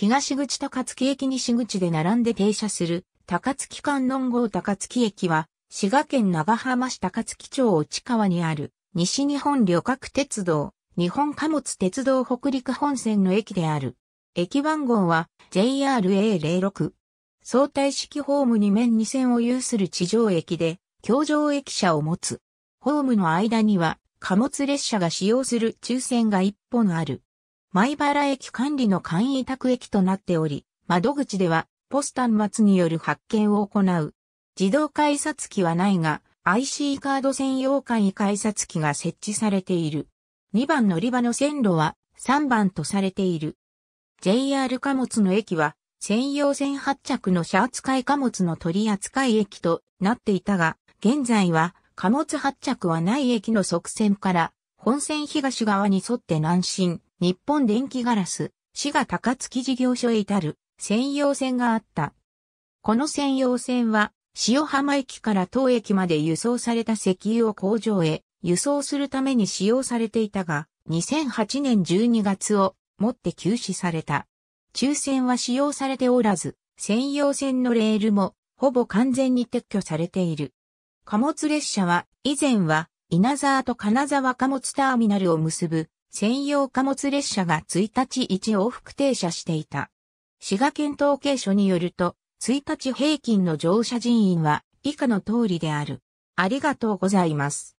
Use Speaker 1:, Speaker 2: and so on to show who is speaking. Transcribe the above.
Speaker 1: 東口高槻駅西口で並んで停車する高槻観音号高槻駅は滋賀県長浜市高槻町内川にある西日本旅客鉄道日本貨物鉄道北陸本線の駅である。駅番号は JRA06。相対式ホーム2面2線を有する地上駅で、橋上駅舎を持つ。ホームの間には貨物列車が使用する抽選が1本ある。前原駅管理の簡易宅駅となっており、窓口ではポスター末による発券を行う。自動改札機はないが、IC カード専用簡易改札機が設置されている。2番乗り場の線路は3番とされている。JR 貨物の駅は専用線発着の車扱い貨物の取扱い駅となっていたが、現在は貨物発着はない駅の側線から本線東側に沿って南進、日本電気ガラス、滋賀高槻事業所へ至る専用線があった。この専用線は、塩浜駅から当駅まで輸送された石油を工場へ輸送するために使用されていたが、2008年12月をもって休止された。抽選は使用されておらず、専用線のレールもほぼ完全に撤去されている。貨物列車は以前は稲沢と金沢貨物ターミナルを結ぶ専用貨物列車が1日1往復停車していた。滋賀県統計所によると、1日平均の乗車人員は以下の通りである。ありがとうございます。